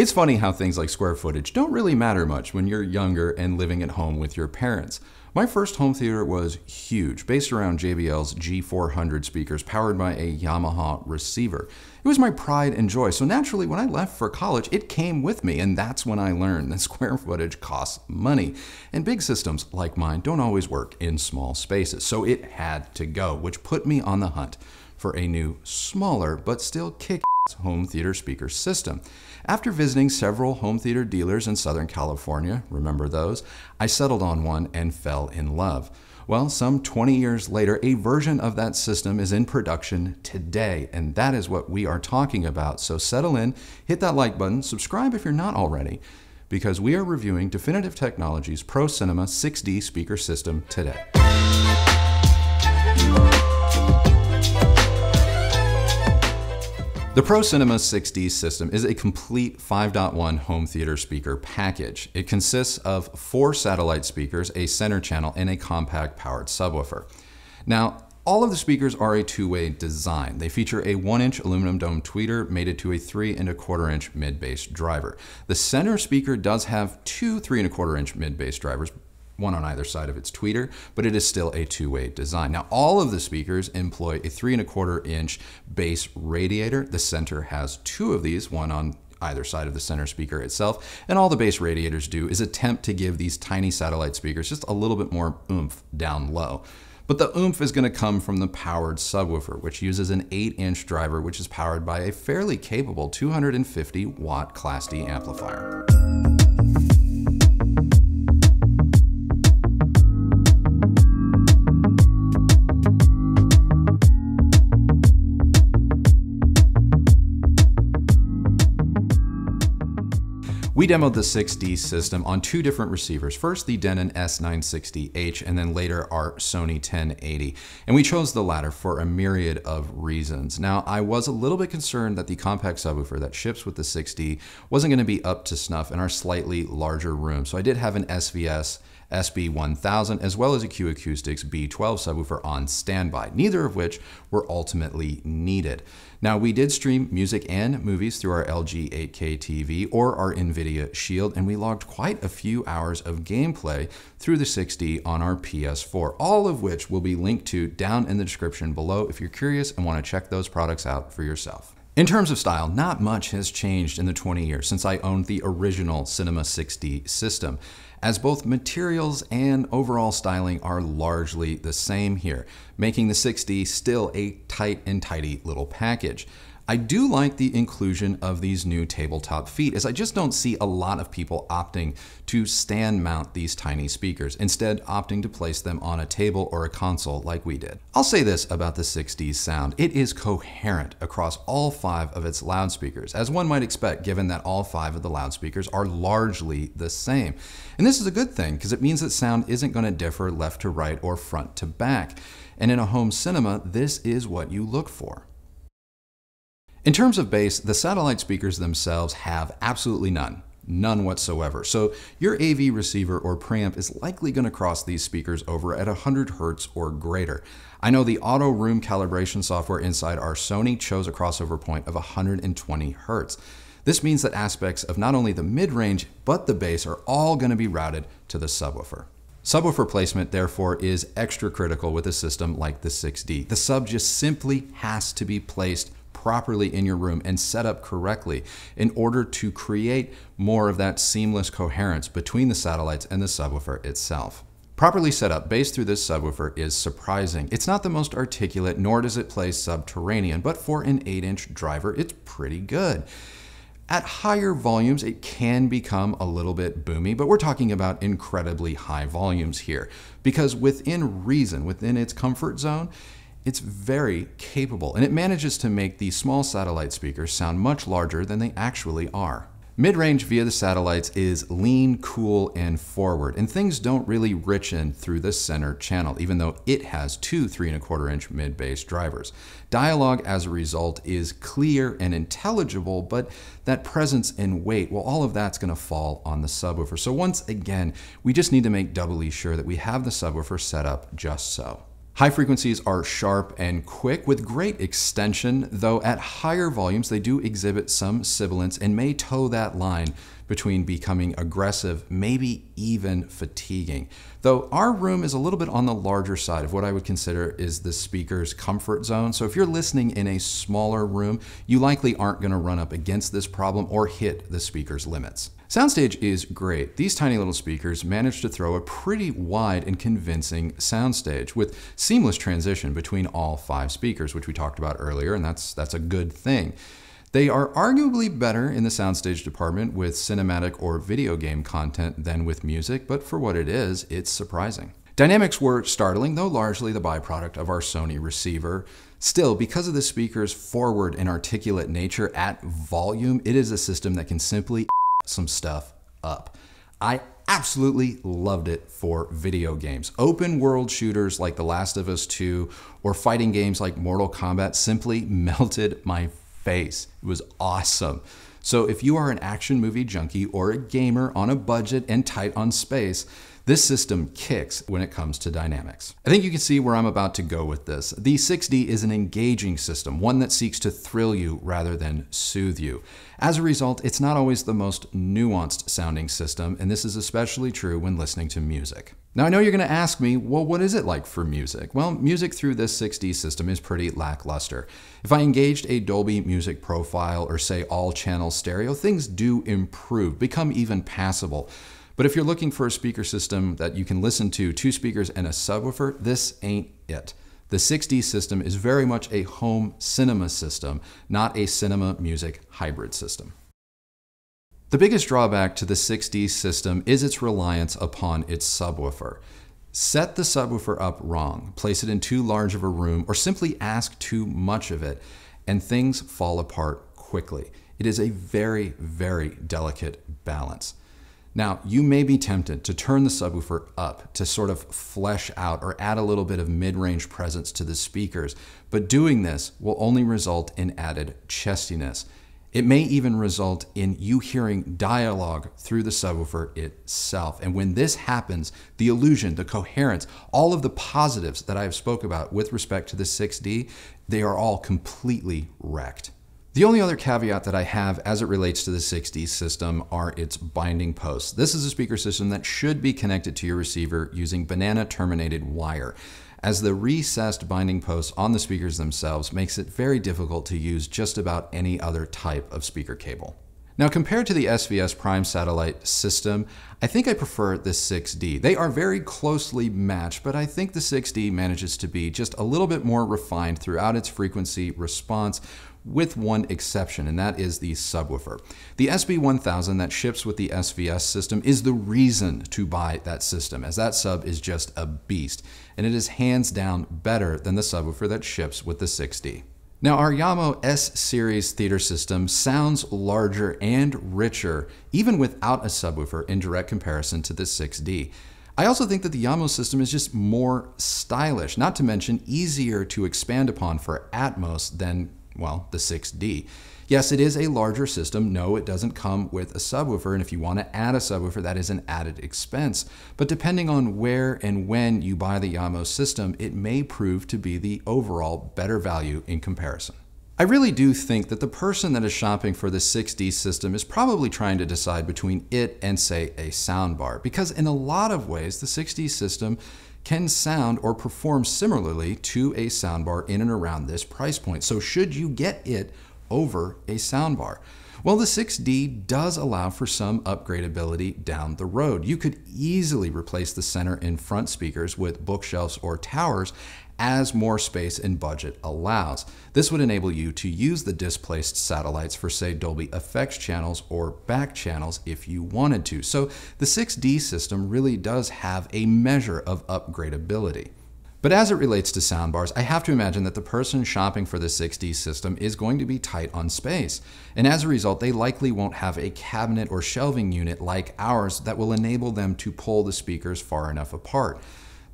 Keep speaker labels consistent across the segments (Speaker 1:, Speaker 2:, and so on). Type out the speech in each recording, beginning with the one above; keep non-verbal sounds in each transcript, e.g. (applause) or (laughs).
Speaker 1: It's funny how things like square footage don't really matter much when you're younger and living at home with your parents. My first home theater was huge, based around JBL's G400 speakers powered by a Yamaha receiver. It was my pride and joy, so naturally when I left for college, it came with me, and that's when I learned that (laughs) square footage costs money. And big systems like mine don't always work in small spaces, so it had to go, which put me on the hunt for a new, smaller, but still kick home theater speaker system. After visiting several home theater dealers in Southern California, remember those, I settled on one and fell in love. Well, some 20 years later, a version of that system is in production today, and that is what we are talking about. So settle in, hit that like button, subscribe if you're not already, because we are reviewing Definitive Technologies Pro Cinema 6D speaker system today. The Pro Cinema 6D system is a complete 5.1 home theater speaker package. It consists of four satellite speakers, a center channel, and a compact powered subwoofer. Now, all of the speakers are a two-way design. They feature a one-inch aluminum dome tweeter mated to a three and a quarter inch mid-bass driver. The center speaker does have two three and a quarter inch mid-bass drivers, one on either side of its tweeter, but it is still a two-way design. Now, all of the speakers employ a three and a quarter inch bass radiator. The center has two of these, one on either side of the center speaker itself. And all the base radiators do is attempt to give these tiny satellite speakers just a little bit more oomph down low. But the oomph is going to come from the powered subwoofer, which uses an 8-inch driver which is powered by a fairly capable 250 watt Class D amplifier. We demoed the 6D system on two different receivers. First, the Denon S960H, and then later our Sony 1080. And we chose the latter for a myriad of reasons. Now, I was a little bit concerned that the compact subwoofer that ships with the 6D wasn't gonna be up to snuff in our slightly larger room. So I did have an SVS SB1000, as well as a Q Acoustics B12 subwoofer on standby, neither of which were ultimately needed. Now, we did stream music and movies through our LG 8K TV or our NVIDIA Shield, and we logged quite a few hours of gameplay through the 6D on our PS4, all of which will be linked to down in the description below if you're curious and want to check those products out for yourself. In terms of style, not much has changed in the 20 years since I owned the original Cinema 6D system, as both materials and overall styling are largely the same here, making the 6D still a tight and tidy little package. I do like the inclusion of these new tabletop feet as I just don't see a lot of people opting to stand mount these tiny speakers, instead opting to place them on a table or a console like we did. I'll say this about the 6D's sound. It is coherent across all five of its loudspeakers, as one might expect given that all five of the loudspeakers are largely the same. And this is a good thing because it means that sound isn't going to differ left to right or front to back. And in a home cinema, this is what you look for. In terms of bass, the satellite speakers themselves have absolutely none. None whatsoever. So your AV receiver or preamp is likely going to cross these speakers over at 100 Hertz or greater. I know the auto room calibration software inside our Sony chose a crossover point of 120 Hertz. This means that aspects of not only the mid-range, but the bass are all going to be routed to the subwoofer. Subwoofer placement, therefore, is extra critical with a system like the 6D. The sub just simply has to be placed properly in your room and set up correctly in order to create more of that seamless coherence between the satellites and the subwoofer itself. Properly set up, bass through this subwoofer is surprising. It's not the most articulate, nor does it play subterranean, but for an 8-inch driver, it's pretty good. At higher volumes, it can become a little bit boomy, but we're talking about incredibly high volumes here. Because within reason, within its comfort zone, it's very capable, and it manages to make the small satellite speakers sound much larger than they actually are. Mid-range via the satellites is lean, cool, and forward, and things don't really richen through the center channel, even though it has two three and a quarter inch mid-bass drivers. Dialogue as a result is clear and intelligible, but that presence and weight, well, all of that's gonna fall on the subwoofer. So once again, we just need to make doubly sure that we have the subwoofer set up just so. High frequencies are sharp and quick with great extension, though at higher volumes they do exhibit some sibilance and may toe that line between becoming aggressive, maybe even fatiguing. Though our room is a little bit on the larger side of what I would consider is the speaker's comfort zone. So if you're listening in a smaller room, you likely aren't gonna run up against this problem or hit the speaker's limits. Soundstage is great. These tiny little speakers manage to throw a pretty wide and convincing soundstage with seamless transition between all five speakers, which we talked about earlier, and that's, that's a good thing. They are arguably better in the soundstage department with cinematic or video game content than with music, but for what it is, it's surprising. Dynamics were startling, though largely the byproduct of our Sony receiver. Still, because of the speaker's forward and articulate nature at volume, it is a system that can simply some stuff up. I absolutely loved it for video games. Open world shooters like The Last of Us 2 or fighting games like Mortal Kombat simply (laughs) melted my face. It was awesome. So if you are an action movie junkie or a gamer on a budget and tight on space, this system kicks when it comes to dynamics. I think you can see where I'm about to go with this. The 6D is an engaging system, one that seeks to thrill you rather than soothe you. As a result, it's not always the most nuanced sounding system, and this is especially true when listening to music. Now, I know you're going to ask me, well, what is it like for music? Well, music through this 6D system is pretty lackluster. If I engaged a Dolby music profile or, say, all channel stereo, things do improve, become even passable. But if you're looking for a speaker system that you can listen to two speakers and a subwoofer, this ain't it. The 6D system is very much a home cinema system, not a cinema music hybrid system. The biggest drawback to the 6D system is its reliance upon its subwoofer. Set the subwoofer up wrong, place it in too large of a room, or simply ask too much of it, and things fall apart quickly. It is a very, very delicate balance. Now, you may be tempted to turn the subwoofer up to sort of flesh out or add a little bit of mid range presence to the speakers, but doing this will only result in added chestiness. It may even result in you hearing dialogue through the subwoofer itself. And when this happens, the illusion, the coherence, all of the positives that I have spoke about with respect to the 6D, they are all completely wrecked. The only other caveat that I have as it relates to the 6D system are its binding posts. This is a speaker system that should be connected to your receiver using banana terminated wire as the recessed binding posts on the speakers themselves makes it very difficult to use just about any other type of speaker cable. Now, compared to the SVS Prime satellite system, I think I prefer the 6D. They are very closely matched, but I think the 6D manages to be just a little bit more refined throughout its frequency response, with one exception, and that is the subwoofer. The SB1000 that ships with the SVS system is the reason to buy that system, as that sub is just a beast, and it is hands down better than the subwoofer that ships with the 6D. Now, our Yamo S series theater system sounds larger and richer, even without a subwoofer, in direct comparison to the 6D. I also think that the Yamo system is just more stylish, not to mention easier to expand upon for Atmos than, well, the 6D. Yes, it is a larger system. No, it doesn't come with a subwoofer. And if you want to add a subwoofer, that is an added expense. But depending on where and when you buy the Yamo system, it may prove to be the overall better value in comparison. I really do think that the person that is shopping for the 6D system is probably trying to decide between it and, say, a soundbar, because in a lot of ways, the 6D system can sound or perform similarly to a soundbar in and around this price point. So should you get it over a soundbar. Well, the 6D does allow for some upgradability down the road. You could easily replace the center and front speakers with bookshelves or towers as more space and budget allows. This would enable you to use the displaced satellites for say Dolby effects channels or back channels if you wanted to. So the 6D system really does have a measure of upgradability. But as it relates to soundbars, I have to imagine that the person shopping for the 6D system is going to be tight on space. And as a result, they likely won't have a cabinet or shelving unit like ours that will enable them to pull the speakers far enough apart.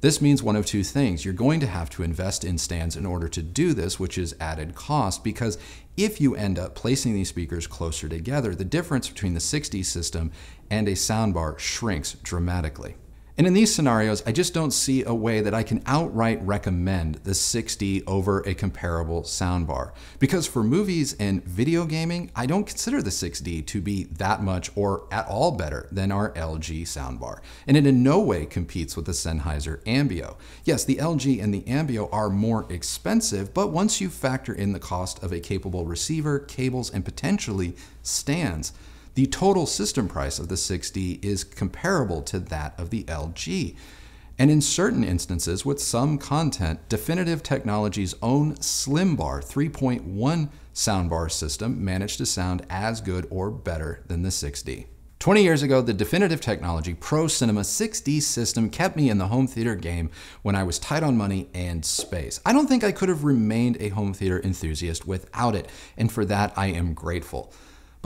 Speaker 1: This means one of two things. You're going to have to invest in stands in order to do this, which is added cost, because if you end up placing these speakers closer together, the difference between the 6D system and a soundbar shrinks dramatically. And in these scenarios, I just don't see a way that I can outright recommend the 6D over a comparable soundbar. Because for movies and video gaming, I don't consider the 6D to be that much or at all better than our LG soundbar. And it in no way competes with the Sennheiser Ambio. Yes, the LG and the Ambio are more expensive, but once you factor in the cost of a capable receiver, cables, and potentially stands, the total system price of the 6D is comparable to that of the LG. And in certain instances, with some content, Definitive Technologies' own Slimbar 3.1 soundbar system managed to sound as good or better than the 6D. 20 years ago, the Definitive Technology Pro Cinema 6D system kept me in the home theater game when I was tight on money and space. I don't think I could have remained a home theater enthusiast without it, and for that I am grateful.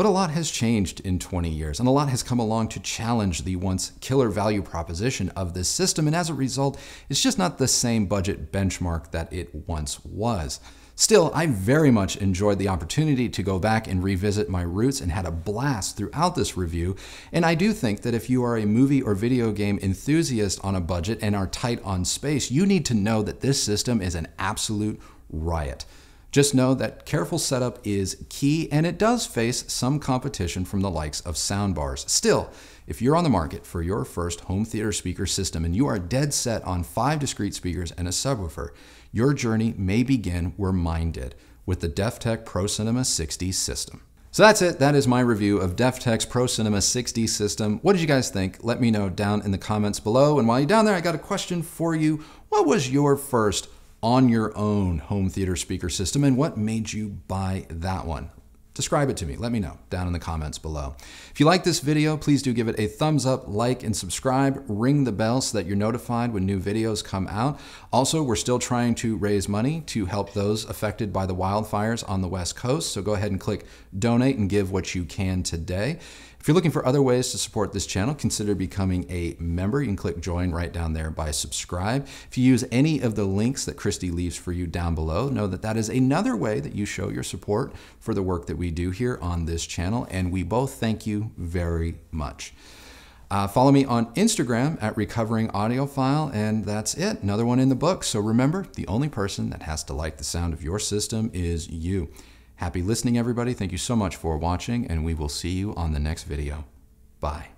Speaker 1: But a lot has changed in 20 years, and a lot has come along to challenge the once killer value proposition of this system, and as a result, it's just not the same budget benchmark that it once was. Still, I very much enjoyed the opportunity to go back and revisit my roots and had a blast throughout this review. And I do think that if you are a movie or video game enthusiast on a budget and are tight on space, you need to know that this system is an absolute riot. Just know that careful setup is key and it does face some competition from the likes of soundbars. Still, if you're on the market for your first home theater speaker system and you are dead set on five discrete speakers and a subwoofer, your journey may begin where mine did with the DefTech Pro Cinema 60 system. So that's it. That is my review of DefTech's Pro Cinema 60 system. What did you guys think? Let me know down in the comments below. And while you're down there, I got a question for you. What was your first on your own home theater speaker system and what made you buy that one. Describe it to me. Let me know down in the comments below. If you like this video, please do give it a thumbs up, like, and subscribe. Ring the bell so that you're notified when new videos come out. Also, we're still trying to raise money to help those affected by the wildfires on the West Coast. So go ahead and click donate and give what you can today. If you're looking for other ways to support this channel, consider becoming a member. You can click join right down there by subscribe. If you use any of the links that Christy leaves for you down below, know that that is another way that you show your support for the work that we do here on this channel. And we both thank you very much. Uh, follow me on Instagram at Recovering Audiophile, and that's it. Another one in the book. So remember, the only person that has to like the sound of your system is you. Happy listening, everybody. Thank you so much for watching, and we will see you on the next video. Bye.